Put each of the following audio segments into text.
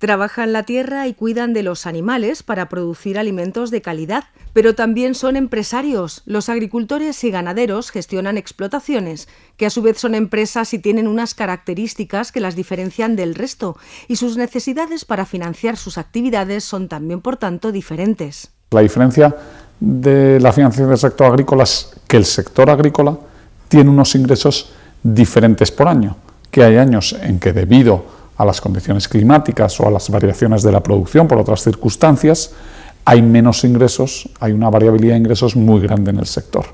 Trabajan la tierra y cuidan de los animales para producir alimentos de calidad, pero también son empresarios. Los agricultores y ganaderos gestionan explotaciones, que a su vez son empresas y tienen unas características que las diferencian del resto, y sus necesidades para financiar sus actividades son también, por tanto, diferentes. La diferencia de la financiación del sector agrícola es que el sector agrícola tiene unos ingresos diferentes por año, que hay años en que debido a las condiciones climáticas o a las variaciones de la producción por otras circunstancias, hay menos ingresos, hay una variabilidad de ingresos muy grande en el sector.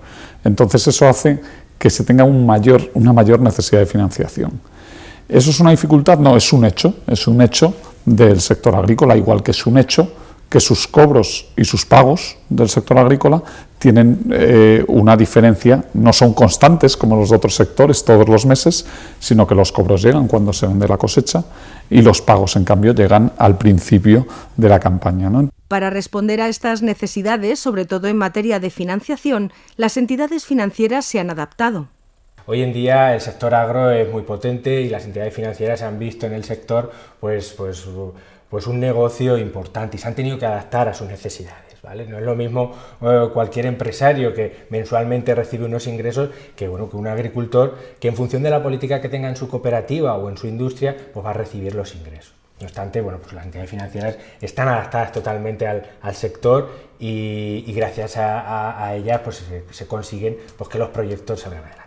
Entonces eso hace que se tenga una mayor necesidad de financiación. ¿Eso es una dificultad? No, es un hecho, es un hecho del sector agrícola, igual que es un hecho que sus cobros y sus pagos del sector agrícola tienen eh, una diferencia, no son constantes como los de otros sectores todos los meses, sino que los cobros llegan cuando se vende la cosecha y los pagos, en cambio, llegan al principio de la campaña. Para responder a estas necesidades, sobre todo en materia de financiación, las entidades financieras se han adaptado. Hoy en día el sector agro es muy potente y las entidades financieras han visto en el sector pues, pues, pues un negocio importante y se han tenido que adaptar a sus necesidades. ¿Vale? No es lo mismo eh, cualquier empresario que mensualmente recibe unos ingresos que, bueno, que un agricultor que en función de la política que tenga en su cooperativa o en su industria, pues va a recibir los ingresos. No obstante, bueno, pues las entidades financieras están adaptadas totalmente al, sector y, gracias a, ellas pues, se, consiguen pues, que los proyectos salgan adelante.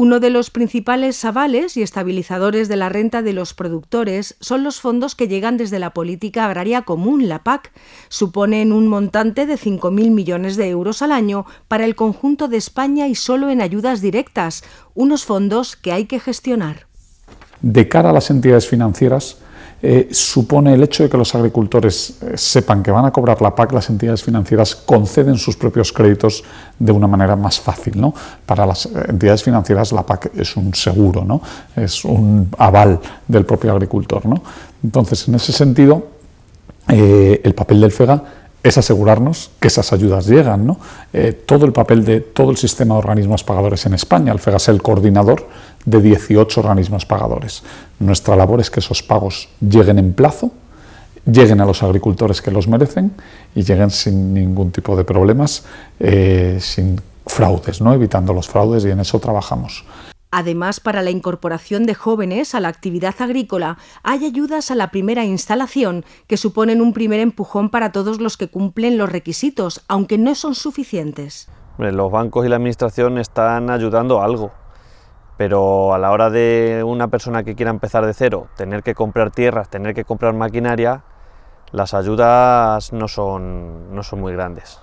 Uno de los principales avales y estabilizadores de la renta de los productores son los fondos que llegan desde la Política Agraria Común, la PAC. Suponen un montante de 5.000 millones de euros al año para el conjunto de España y solo en ayudas directas, unos fondos que hay que gestionar. De cara a las entidades financieras, eh, supone el hecho de que los agricultores eh, sepan que van a cobrar la PAC, las entidades financieras conceden sus propios créditos de una manera más fácil. ¿no? Para las eh, entidades financieras la PAC es un seguro, ¿no? es un aval del propio agricultor. Entonces, en ese sentido, el papel del FEGA es asegurarnos que esas ayudas llegan. Eh, todo el papel de todo el sistema de organismos pagadores en España, el FEGAS el coordinador de 18 organismos pagadores. Nuestra labor es que esos pagos lleguen en plazo, lleguen a los agricultores que los merecen y lleguen sin ningún tipo de problemas, eh, sin fraudes, ¿no? evitando los fraudes y en eso trabajamos. Además, para la incorporación de jóvenes a la actividad agrícola, hay ayudas a la primera instalación, que suponen un primer empujón para todos los que cumplen los requisitos, aunque no son suficientes. Los bancos y la administración están ayudando algo, pero a la hora de una persona que quiera empezar de cero, tener que comprar tierras, tener que comprar maquinaria, las ayudas no son, no son muy grandes.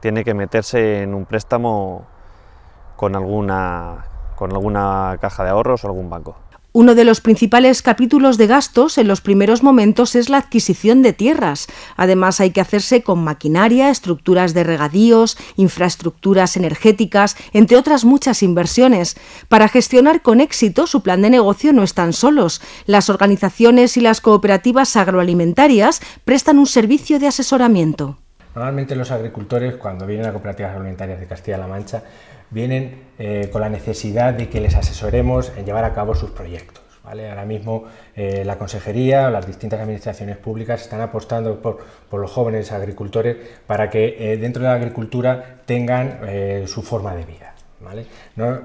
Tiene que meterse en un préstamo con alguna con alguna caja de ahorros o algún banco. Uno de los principales capítulos de gastos en los primeros momentos es la adquisición de tierras. Además hay que hacerse con maquinaria, estructuras de regadíos, infraestructuras energéticas, entre otras muchas inversiones. Para gestionar con éxito su plan de negocio no están solos. Las organizaciones y las cooperativas agroalimentarias prestan un servicio de asesoramiento. Normalmente los agricultores cuando vienen a cooperativas alimentarias de Castilla-La Mancha vienen eh, con la necesidad de que les asesoremos en llevar a cabo sus proyectos. ¿vale? Ahora mismo eh, la consejería o las distintas administraciones públicas están apostando por, los jóvenes agricultores para que eh, dentro de la agricultura tengan su forma de vida. ¿Vale?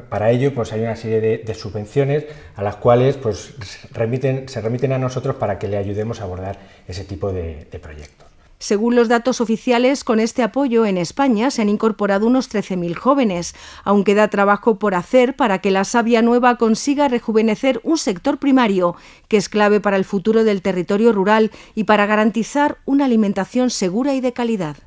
para ello pues, hay una serie de, subvenciones a las cuales pues, se remiten a nosotros para que le ayudemos a abordar ese tipo de proyectos. Según los datos oficiales, con este apoyo en España se han incorporado unos 13.000 jóvenes, aunque da trabajo por hacer para que la savia nueva consiga rejuvenecer un sector primario, que es clave para el futuro del territorio rural y para garantizar una alimentación segura y de calidad.